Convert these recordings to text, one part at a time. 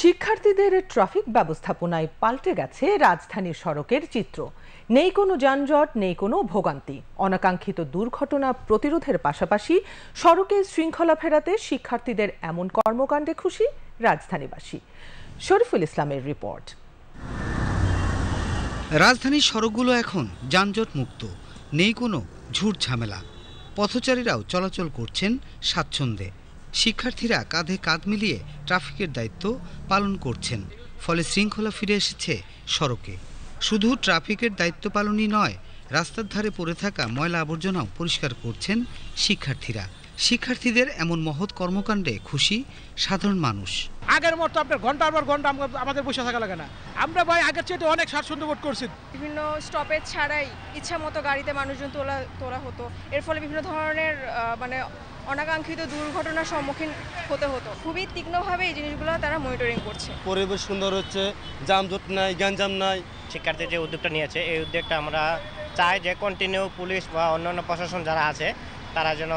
শিক্ষার্থীদের ট্রাফিক ব্যবস্থাপনায় পাল্টে গেছে রাজধানীর সড়কের চিত্র নেই কোনো যানজট নেই কোনো ভোগান্তি অনাকাঙ্ক্ষিত দুর্ঘটনা প্রতিরোধের পাশাপাশি সড়কে শৃঙ্খলা ফেরাতে শিক্ষার্থীদের এমন কর্মকাণ্ডে খুশি রাজধানীবাসী শরীফুল ইসলামের রিপোর্ট রাজধানীর সড়কগুলো এখন যানজট মুক্ত নেই কোনো ঝুট ঝামেলা পথচারীরাও চলাচল করছেন স্বাচ্ছন্দ্যে শিক্ষার্থীরা কাঁধে কাঁধ মিলিয়ে ট্রাফিকের দায়িত্ব পালন করছেন ফলে শৃঙ্খলা ফিরে এসেছে সড়কে শুধু ট্রাফিকের দায়িত্ব পালনই নয় রাস্তার ধারে পড়ে থাকা ময়লা আবর্জনাও পরিষ্কার করছেন শিক্ষার্থীরা শিক্ষার্থীদের এমন মহৎ কর্মকাণ্ডে খুশি সাধারণ মানুষ আগের মতো আপনার ঘন্টার পর ঘন্টা আমাদের বসে থাকা লাগে না আমরা ভাই আগের চেয়ে অনেক স্বাচ্ছন্দ্য বোধ করছি বিভিন্ন স্টপেজ ছাড়াই ইচ্ছা মতো গাড়িতে মানুষজন তোলা তোলা হতো এর ফলে বিভিন্ন ধরনের মানে অনাকাঙ্ক্ষিত দুর্ঘটনার সম্মুখীন হতে হতো খুবই তীক্ষ্ণভাবে এই জিনিসগুলো তারা মনিটরিং করছে পরিবেশ সুন্দর হচ্ছে যানজট নাই গ্যাঞ্জাম নাই শিক্ষার্থীর যে উদ্যোগটা নিয়েছে এই উদ্যোগটা আমরা চাই যে কন্টিনিউ পুলিশ বা অন্যান্য প্রশাসন যারা আছে তারা যেন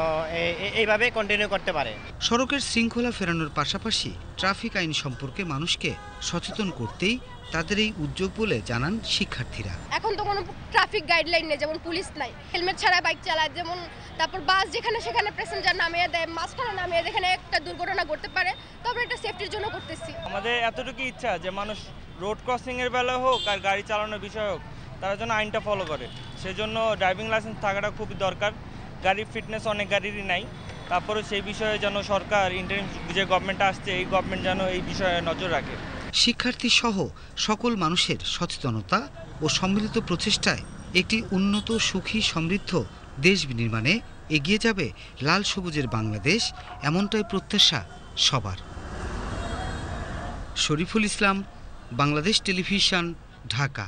এইভাবে কন্টিনিউ করতে পারে সড়কের শৃঙ্খলা ফেরানোর পাশাপাশি ট্রাফিক আইন সম্পর্কে মানুষকে সচেতন করতেই তাদের এই উদ্যোগ বলে জানান শিক্ষার্থীরা এখন তো কোনো ট্রাফিক গাইডলাইন নেই যেমন পুলিশ নাই হেলমেট ছাড়া বাইক চালায় যেমন তারপর বাস যেখানে সেখানে প্যাসেঞ্জার নামিয়ে দেয় মাঝখানে নামিয়ে যেখানে একটা দুর্ঘটনা ঘটতে পারে তবে এটা সেফটির জন্য করতেছি আমাদের এতটুকু ইচ্ছা যে মানুষ রোড ক্রসিংয়ের বেলা হোক আর গাড়ি চালানোর বিষয় হোক তারা যেন আইনটা ফলো করে সেজন্য ড্রাইভিং লাইসেন্স থাকাটা খুবই দরকার গাড়ির ফিটনেস অনেক গাড়িরই নাই তারপরে সেই বিষয়ে যেন সরকার ইন্টারিম যে গভর্নমেন্ট আসছে এই গভর্নমেন্ট যেন এই বিষয়ে নজর রাখে শিক্ষার্থী সহ সকল মানুষের সচেতনতা ও সম্মিলিত প্রচেষ্টায় একটি উন্নত সুখী সমৃদ্ধ দেশ নির্মাণে এগিয়ে যাবে লাল সবুজের বাংলাদেশ এমনটাই প্রত্যাশা সবার শরীফুল ইসলাম বাংলাদেশ টেলিভিশন ঢাকা